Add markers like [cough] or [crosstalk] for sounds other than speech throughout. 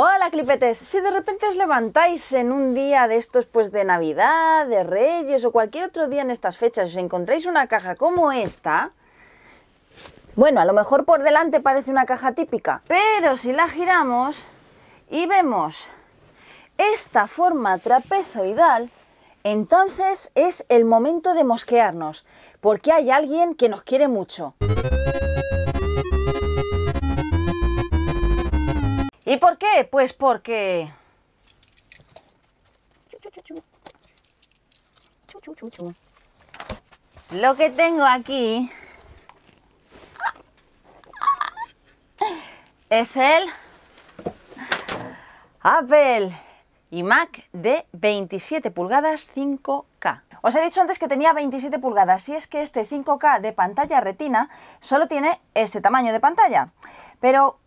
Hola clipetes, si de repente os levantáis en un día de estos pues de Navidad, de Reyes o cualquier otro día en estas fechas, os encontráis una caja como esta, bueno, a lo mejor por delante parece una caja típica, pero si la giramos y vemos esta forma trapezoidal, entonces es el momento de mosquearnos, porque hay alguien que nos quiere mucho. ¿Y por qué? Pues porque... Lo que tengo aquí es el Apple iMac de 27 pulgadas 5K. Os he dicho antes que tenía 27 pulgadas y es que este 5K de pantalla retina solo tiene este tamaño de pantalla. Pero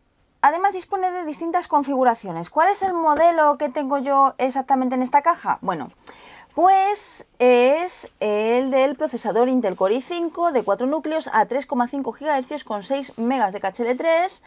Además dispone de distintas configuraciones. ¿Cuál es el modelo que tengo yo exactamente en esta caja? Bueno, pues es el del procesador Intel Core i5 de 4 núcleos a 3,5 GHz con 6 MB de caché 3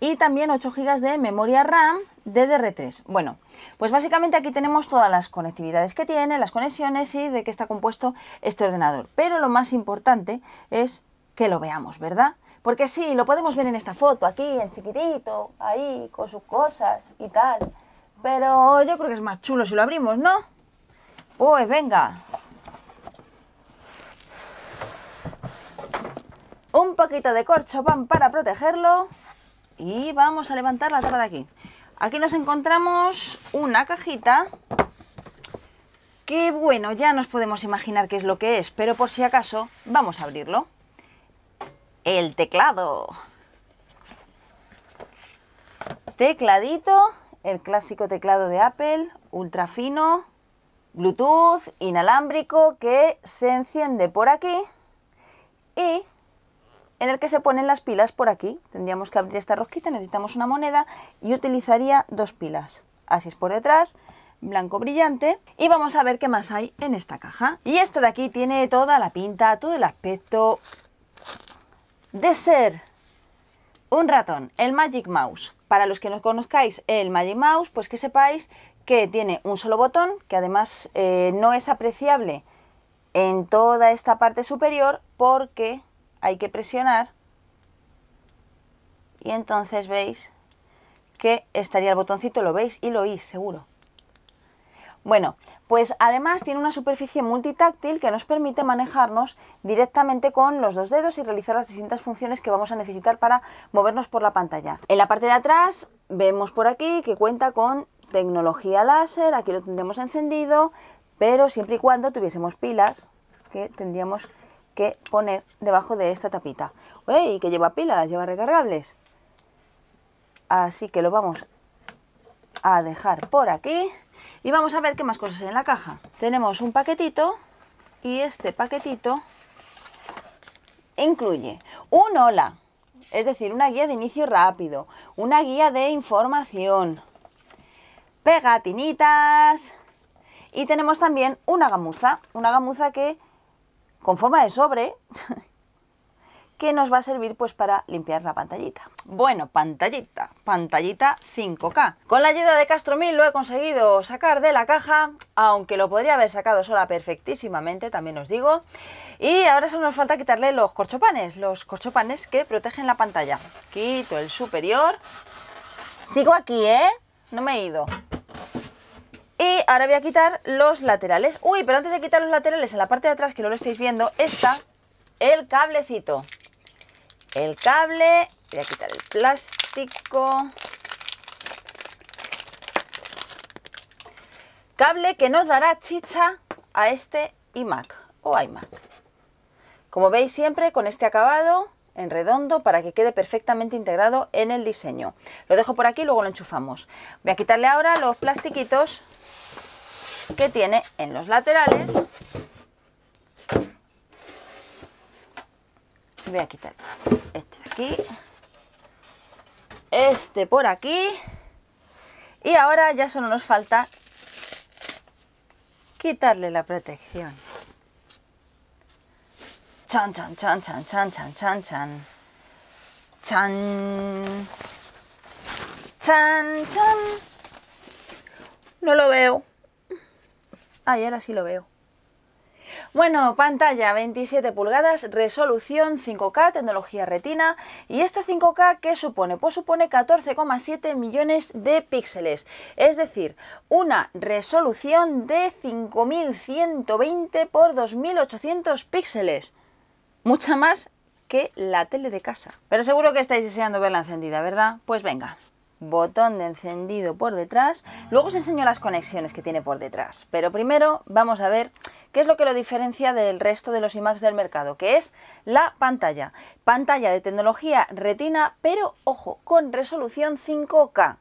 y también 8 GB de memoria RAM DDR3. Bueno, pues básicamente aquí tenemos todas las conectividades que tiene, las conexiones y de qué está compuesto este ordenador. Pero lo más importante es que lo veamos, ¿verdad? Porque sí, lo podemos ver en esta foto, aquí, en chiquitito, ahí, con sus cosas y tal. Pero yo creo que es más chulo si lo abrimos, ¿no? Pues venga. Un poquito de corcho van para protegerlo. Y vamos a levantar la tapa de aquí. Aquí nos encontramos una cajita Qué bueno, ya nos podemos imaginar qué es lo que es, pero por si acaso, vamos a abrirlo el teclado. Tecladito, el clásico teclado de Apple, ultra fino, Bluetooth, inalámbrico, que se enciende por aquí y en el que se ponen las pilas por aquí. Tendríamos que abrir esta rosquita, necesitamos una moneda y utilizaría dos pilas. Así es por detrás, blanco brillante y vamos a ver qué más hay en esta caja. Y esto de aquí tiene toda la pinta, todo el aspecto de ser un ratón, el Magic Mouse. Para los que no conozcáis el Magic Mouse, pues que sepáis que tiene un solo botón, que además eh, no es apreciable en toda esta parte superior porque hay que presionar y entonces veis que estaría el botoncito, lo veis y lo oís seguro. Bueno, pues además tiene una superficie multitáctil que nos permite manejarnos directamente con los dos dedos y realizar las distintas funciones que vamos a necesitar para movernos por la pantalla. En la parte de atrás vemos por aquí que cuenta con tecnología láser, aquí lo tendremos encendido, pero siempre y cuando tuviésemos pilas que tendríamos que poner debajo de esta tapita. ¡Uy! que lleva pilas, lleva recargables. Así que lo vamos a dejar por aquí. Y vamos a ver qué más cosas hay en la caja. Tenemos un paquetito y este paquetito incluye un hola, es decir, una guía de inicio rápido, una guía de información, pegatinitas y tenemos también una gamuza, una gamuza que con forma de sobre [laughs] que nos va a servir pues para limpiar la pantallita. Bueno, pantallita, pantallita 5K. Con la ayuda de Castro 1000 lo he conseguido sacar de la caja, aunque lo podría haber sacado sola perfectísimamente, también os digo. Y ahora solo nos falta quitarle los corchopanes, los corchopanes que protegen la pantalla. Quito el superior. Sigo aquí, ¿eh? No me he ido. Y ahora voy a quitar los laterales. Uy, pero antes de quitar los laterales, en la parte de atrás, que no lo estáis viendo, está el cablecito el cable, voy a quitar el plástico. Cable que nos dará chicha a este iMac o iMac. Como veis siempre con este acabado en redondo para que quede perfectamente integrado en el diseño. Lo dejo por aquí y luego lo enchufamos. Voy a quitarle ahora los plastiquitos que tiene en los laterales voy a quitar este de aquí, este por aquí, y ahora ya solo nos falta quitarle la protección. Chan, chan, chan, chan, chan, chan, chan, chan. Chan. Chan, chan. No lo veo. Ah, y ahora sí lo veo. Bueno, pantalla 27 pulgadas, resolución 5K, tecnología retina. ¿Y esto 5K qué supone? Pues supone 14,7 millones de píxeles, es decir, una resolución de 5120 por 2800 píxeles. Mucha más que la tele de casa. Pero seguro que estáis deseando verla encendida, ¿verdad? Pues venga botón de encendido por detrás. Luego os enseño las conexiones que tiene por detrás. Pero primero vamos a ver ¿Qué es lo que lo diferencia del resto de los iMacs del mercado? Que es la pantalla. Pantalla de tecnología retina, pero ojo, con resolución 5K.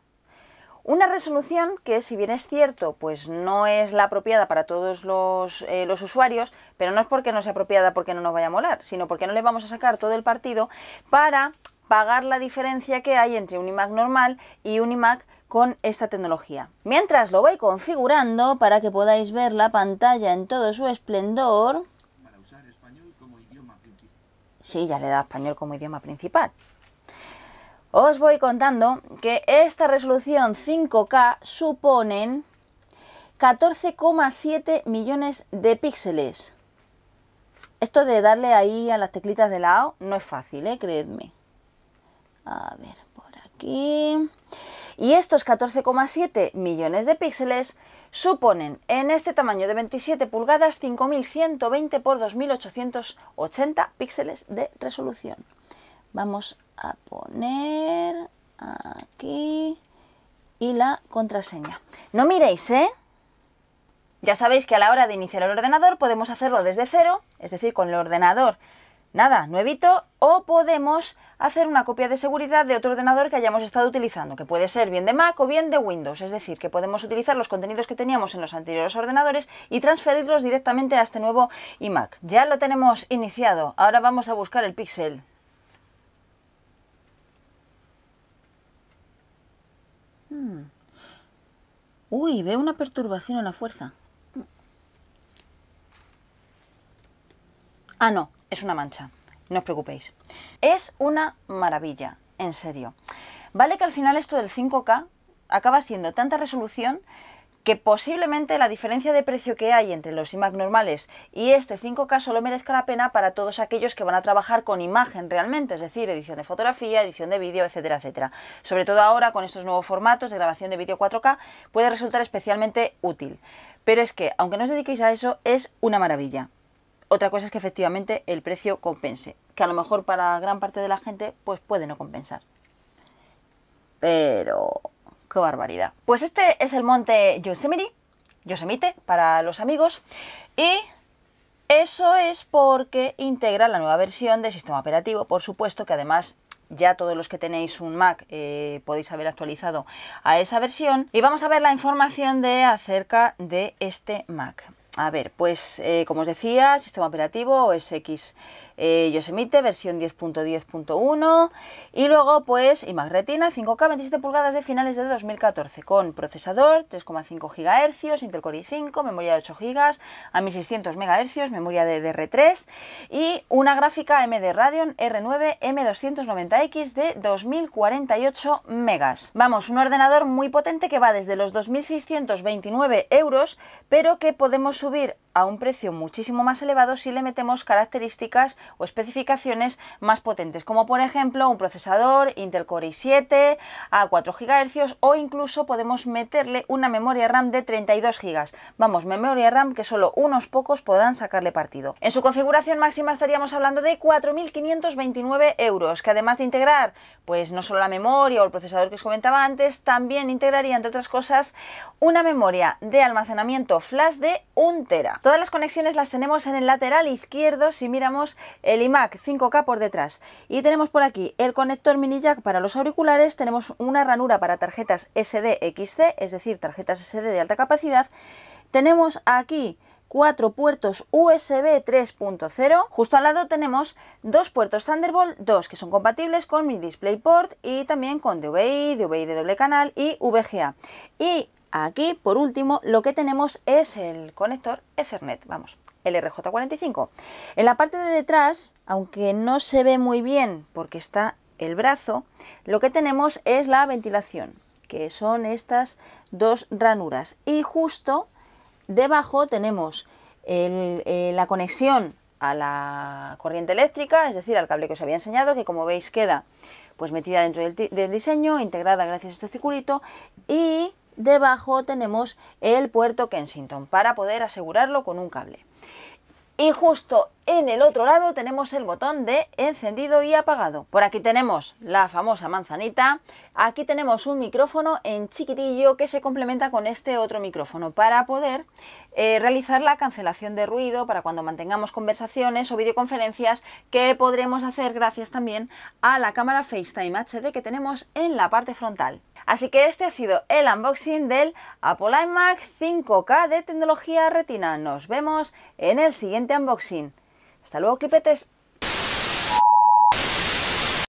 Una resolución que, si bien es cierto, pues no es la apropiada para todos los, eh, los, usuarios, pero no es porque no sea apropiada porque no nos vaya a molar, sino porque no le vamos a sacar todo el partido para pagar la diferencia que hay entre un iMac normal y un iMac con esta tecnología. Mientras lo voy configurando para que podáis ver la pantalla en todo su esplendor. Para usar español como idioma principal. Sí, ya le da español como idioma principal. Os voy contando que esta resolución 5K suponen 14,7 millones de píxeles. Esto de darle ahí a las teclitas de lado no es fácil, ¿eh? creedme. A ver, por aquí. Y estos 14,7 millones de píxeles suponen en este tamaño de 27 pulgadas 5120 x 2880 píxeles de resolución. Vamos a poner aquí y la contraseña. No miréis, ¿eh? Ya sabéis que a la hora de iniciar el ordenador podemos hacerlo desde cero, es decir, con el ordenador nada, nuevito, o podemos hacer una copia de seguridad de otro ordenador que hayamos estado utilizando, que puede ser bien de Mac o bien de Windows, es decir, que podemos utilizar los contenidos que teníamos en los anteriores ordenadores y transferirlos directamente a este nuevo iMac. Ya lo tenemos iniciado, ahora vamos a buscar el Pixel. Hmm. Uy, veo una perturbación en la fuerza. Ah, no, es una mancha, no os preocupéis. Es una maravilla, en serio. Vale que al final esto del 5K acaba siendo tanta resolución que posiblemente la diferencia de precio que hay entre los iMac normales y este 5K solo merezca la pena para todos aquellos que van a trabajar con imagen realmente, es decir, edición de fotografía, edición de vídeo, etcétera, etcétera. Sobre todo ahora con estos nuevos formatos de grabación de vídeo 4K puede resultar especialmente útil. Pero es que, aunque no os dediquéis a eso, es una maravilla. Otra cosa es que efectivamente el precio compense, que a lo mejor para gran parte de la gente pues puede no compensar. Pero qué barbaridad. Pues este es el monte Yosemite, Yosemite para los amigos y eso es porque integra la nueva versión del sistema operativo, por supuesto que además ya todos los que tenéis un Mac eh, podéis haber actualizado a esa versión y vamos a ver la información de acerca de este Mac. A ver, pues eh, como os decía, sistema operativo es X ellos eh, Yosemite versión 10.10.1 y luego pues iMac Retina 5K 27 pulgadas de finales de 2014 con procesador 3,5 GHz, Intel 5 memoria de 8 GB a 1600 MHz, memoria de DR3 y una gráfica AMD Radeon R9 M290X de 2048 megas. Vamos, un ordenador muy potente que va desde los 2629 euros pero que podemos subir a un precio muchísimo más elevado si le metemos características o especificaciones más potentes, como por ejemplo un procesador Intel Core i7 a 4 GHz o incluso podemos meterle una memoria RAM de 32 GB. Vamos, memoria RAM que solo unos pocos podrán sacarle partido. En su configuración máxima estaríamos hablando de 4.529 euros, que además de integrar pues no solo la memoria o el procesador que os comentaba antes, también integraría entre otras cosas una memoria de almacenamiento flash de 1 tera. Todas las conexiones las tenemos en el lateral izquierdo si miramos el iMac 5K por detrás. Y tenemos por aquí el conector mini jack para los auriculares, tenemos una ranura para tarjetas SDXC, es decir, tarjetas SD de alta capacidad. Tenemos aquí cuatro puertos USB 3.0. Justo al lado tenemos dos puertos Thunderbolt 2 que son compatibles con mi DisplayPort y también con DVI, DVI de doble canal y VGA. Y Aquí, por último, lo que tenemos es el conector Ethernet, vamos, el RJ45. En la parte de detrás, aunque no se ve muy bien porque está el brazo, lo que tenemos es la ventilación, que son estas dos ranuras. Y justo debajo tenemos eh, la conexión a la corriente eléctrica, es decir, al cable que os había enseñado, que como veis queda pues metida dentro del, del diseño, integrada gracias a este circulito, y debajo tenemos el puerto Kensington para poder asegurarlo con un cable. Y justo en el otro lado tenemos el botón de encendido y apagado. Por aquí tenemos la famosa manzanita. Aquí tenemos un micrófono en chiquitillo que se complementa con este otro micrófono para poder eh, realizar la cancelación de ruido para cuando mantengamos conversaciones o videoconferencias que podremos hacer gracias también a la cámara FaceTime HD que tenemos en la parte frontal. Así que este ha sido el unboxing del Apple iMac 5K de tecnología retina. Nos vemos en el siguiente unboxing. Hasta luego, clipetes.